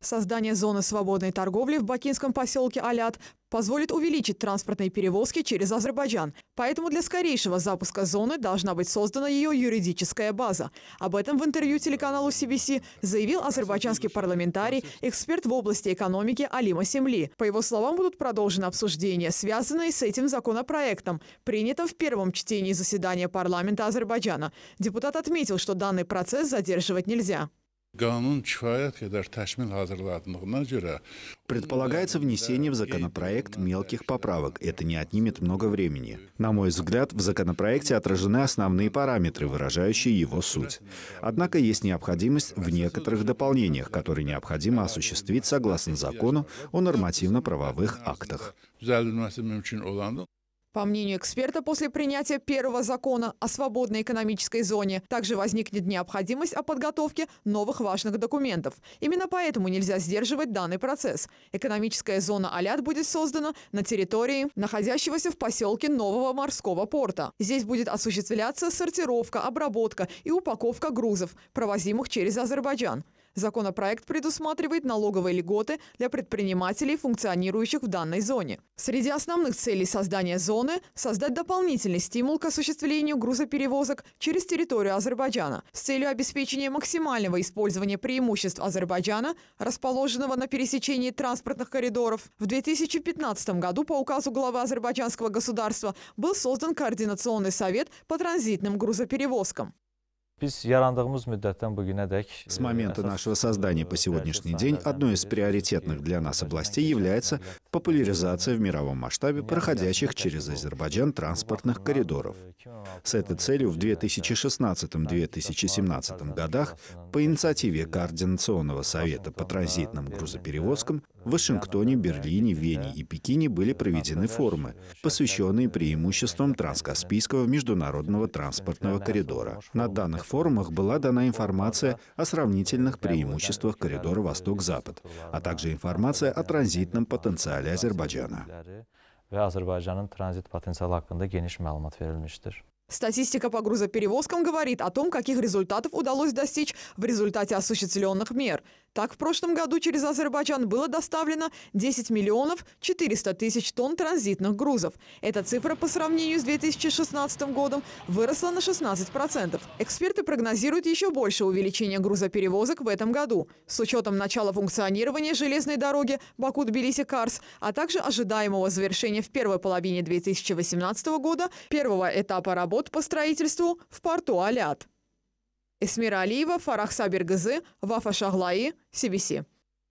Создание зоны свободной торговли в бакинском поселке Алят позволит увеличить транспортные перевозки через Азербайджан. Поэтому для скорейшего запуска зоны должна быть создана ее юридическая база. Об этом в интервью телеканалу CBC заявил азербайджанский парламентарий, эксперт в области экономики Алима Семли. По его словам, будут продолжены обсуждения, связанные с этим законопроектом, принятым в первом чтении заседания парламента Азербайджана. Депутат отметил, что данный процесс задерживать нельзя. Предполагается внесение в законопроект мелких поправок. Это не отнимет много времени. На мой взгляд, в законопроекте отражены основные параметры, выражающие его суть. Однако есть необходимость в некоторых дополнениях, которые необходимо осуществить согласно закону о нормативно-правовых актах. По мнению эксперта, после принятия первого закона о свободной экономической зоне также возникнет необходимость о подготовке новых важных документов. Именно поэтому нельзя сдерживать данный процесс. Экономическая зона Алят будет создана на территории находящегося в поселке Нового морского порта. Здесь будет осуществляться сортировка, обработка и упаковка грузов, провозимых через Азербайджан. Законопроект предусматривает налоговые льготы для предпринимателей, функционирующих в данной зоне. Среди основных целей создания зоны – создать дополнительный стимул к осуществлению грузоперевозок через территорию Азербайджана с целью обеспечения максимального использования преимуществ Азербайджана, расположенного на пересечении транспортных коридоров. В 2015 году по указу главы азербайджанского государства был создан Координационный совет по транзитным грузоперевозкам. С момента e, нашего создания e, по сегодняшний день одной из приоритетных для нас областей является популяризация в мировом масштабе проходящих через Азербайджан транспортных коридоров. С этой целью в 2016-2017 годах по инициативе Координационного совета по транзитным грузоперевозкам в Вашингтоне, Берлине, Вене и Пекине были проведены форумы, посвященные преимуществам Транскаспийского международного транспортного коридора. На данных форумах была дана информация о сравнительных преимуществах коридора Восток-Запад, а также информация о транзитном потенциале Азербайджана. Статистика по грузоперевозкам говорит о том, каких результатов удалось достичь в результате осуществленных мер. Так, в прошлом году через Азербайджан было доставлено 10 миллионов 400 тысяч тонн транзитных грузов. Эта цифра по сравнению с 2016 годом выросла на 16%. Эксперты прогнозируют еще больше увеличение грузоперевозок в этом году. С учетом начала функционирования железной дороги баку белиси карс а также ожидаемого завершения в первой половине 2018 года первого этапа работ по строительству в порту Алят. Эсмира Алиева, Фарах Сабергазы, Вафа Шаглаи, CBC.